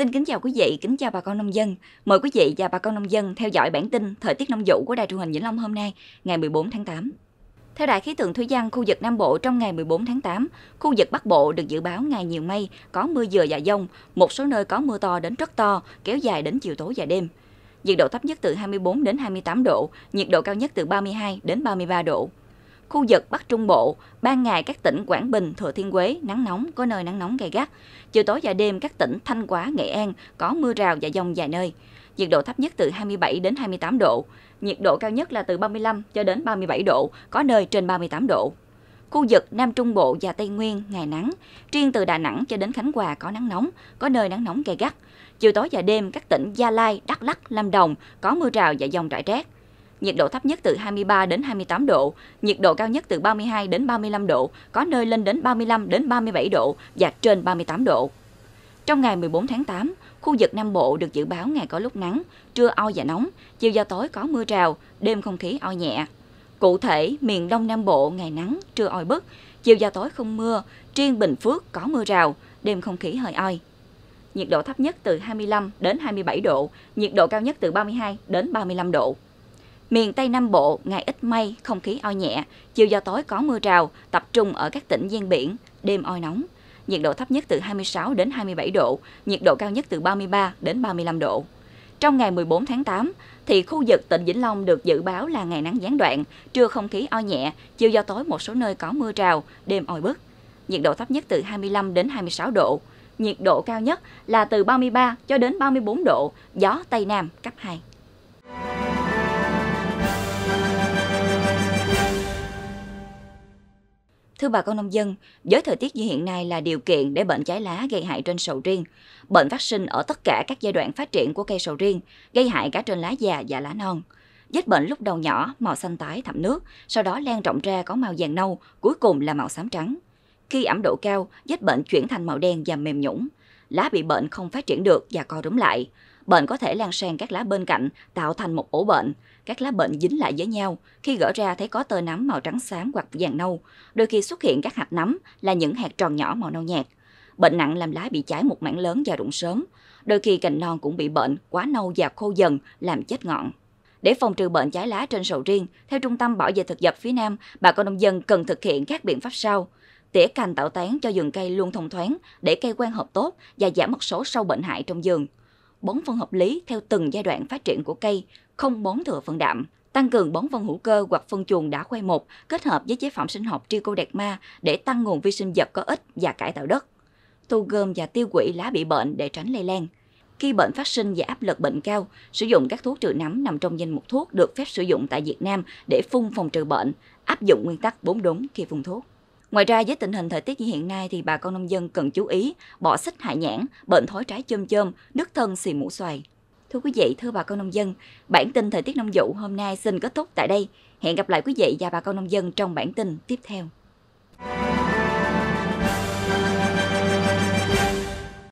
Xin kính chào quý vị, kính chào bà con nông dân. Mời quý vị và bà con nông dân theo dõi bản tin thời tiết nông vụ của Đài truyền hình Vĩnh Long hôm nay, ngày 14 tháng 8. Theo Đài khí tượng thủy văn khu vực Nam Bộ trong ngày 14 tháng 8, khu vực Bắc Bộ được dự báo ngày nhiều mây, có mưa vừa và dông, một số nơi có mưa to đến rất to, kéo dài đến chiều tối và đêm. Nhiệt độ thấp nhất từ 24 đến 28 độ, nhiệt độ cao nhất từ 32 đến 33 độ. Khu vực Bắc Trung Bộ, ban ngày các tỉnh Quảng Bình, Thừa Thiên Huế nắng nóng có nơi nắng nóng gay gắt. Chiều tối và đêm các tỉnh Thanh Hóa, Nghệ An có mưa rào và dông vài nơi. Nhiệt độ thấp nhất từ 27 đến 28 độ, nhiệt độ cao nhất là từ 35 cho đến 37 độ, có nơi trên 38 độ. Khu vực Nam Trung Bộ và Tây Nguyên ngày nắng, riêng từ Đà Nẵng cho đến Khánh Hòa có nắng nóng, có nơi nắng nóng gay gắt. Chiều tối và đêm các tỉnh Gia Lai, Đắk Lắk, Lâm Đồng có mưa rào và dông rải rác nhiệt độ thấp nhất từ 23 đến 28 độ, nhiệt độ cao nhất từ 32 đến 35 độ, có nơi lên đến 35 đến 37 độ và trên 38 độ. Trong ngày 14 tháng 8, khu vực Nam Bộ được dự báo ngày có lúc nắng, trưa oi và nóng, chiều và tối có mưa rào, đêm không khí oi nhẹ. Cụ thể, miền Đông Nam Bộ ngày nắng, trưa oi bức, chiều và tối không mưa, riêng Bình Phước có mưa rào, đêm không khí hơi oi. Nhiệt độ thấp nhất từ 25 đến 27 độ, nhiệt độ cao nhất từ 32 đến 35 độ. Miền Tây Nam Bộ, ngày ít mây, không khí oi nhẹ, chiều do tối có mưa rào, tập trung ở các tỉnh gian biển, đêm oi nóng. Nhiệt độ thấp nhất từ 26 đến 27 độ, nhiệt độ cao nhất từ 33 đến 35 độ. Trong ngày 14 tháng 8, thì khu vực tỉnh Vĩnh Long được dự báo là ngày nắng gián đoạn, trưa không khí oi nhẹ, chiều do tối một số nơi có mưa rào, đêm oi bức. Nhiệt độ thấp nhất từ 25 đến 26 độ, nhiệt độ cao nhất là từ 33 cho đến 34 độ, gió Tây Nam cấp 2. Thưa bà con nông dân, với thời tiết như hiện nay là điều kiện để bệnh trái lá gây hại trên sầu riêng. Bệnh phát sinh ở tất cả các giai đoạn phát triển của cây sầu riêng, gây hại cả trên lá già và lá non. Vết bệnh lúc đầu nhỏ, màu xanh tái thẳm nước, sau đó lan rộng ra có màu vàng nâu, cuối cùng là màu xám trắng. Khi ẩm độ cao, vết bệnh chuyển thành màu đen và mềm nhũng. Lá bị bệnh không phát triển được và co rúm lại bệnh có thể lan sang các lá bên cạnh, tạo thành một ổ bệnh. Các lá bệnh dính lại với nhau, khi gỡ ra thấy có tơ nấm màu trắng xám hoặc vàng nâu. Đôi khi xuất hiện các hạt nấm là những hạt tròn nhỏ màu nâu nhạt. Bệnh nặng làm lá bị cháy một mảng lớn và rụng sớm. Đôi khi cành non cũng bị bệnh, quá nâu và khô dần, làm chết ngọn. Để phòng trừ bệnh cháy lá trên sầu riêng, theo Trung tâm Bảo vệ Thực vật phía Nam, bà con nông dân cần thực hiện các biện pháp sau. Tỉa cành tạo tán cho vườn cây luôn thông thoáng để cây quan hợp tốt và giảm một số sâu bệnh hại trong vườn bón phân hợp lý theo từng giai đoạn phát triển của cây, không bón thừa phân đạm, tăng cường bón phân hữu cơ hoặc phân chuồng đã khoai một kết hợp với chế phẩm sinh học trico đẹp ma để tăng nguồn vi sinh vật có ích và cải tạo đất. Thu gom và tiêu hủy lá bị bệnh để tránh lây lan. Khi bệnh phát sinh và áp lực bệnh cao, sử dụng các thuốc trừ nấm nằm trong danh mục thuốc được phép sử dụng tại Việt Nam để phun phòng trừ bệnh, áp dụng nguyên tắc bốn đúng khi phun thuốc. Ngoài ra với tình hình thời tiết như hiện nay thì bà con nông dân cần chú ý bỏ xích hại nhãn, bệnh thối trái chôm chôm, nước thân xì mũ xoài. Thưa quý vị, thưa bà con nông dân, bản tin thời tiết nông vụ hôm nay xin kết thúc tại đây. Hẹn gặp lại quý vị và bà con nông dân trong bản tin tiếp theo.